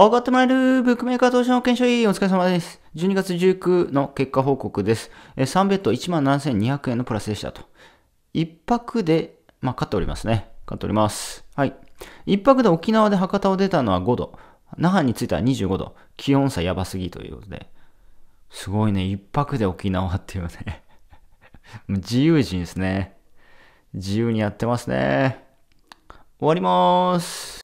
あがってまいる、ブックメーカー投資の検証委員お疲れ様です。12月19の結果報告です。3ベッド17,200円のプラスでしたと。1泊で、まあ、買っておりますね。買っております。はい。1泊で沖縄で博多を出たのは5度。那覇に着いたら25度。気温差やばすぎということで。すごいね。1泊で沖縄っていうね。自由人ですね。自由にやってますね。終わりまーす。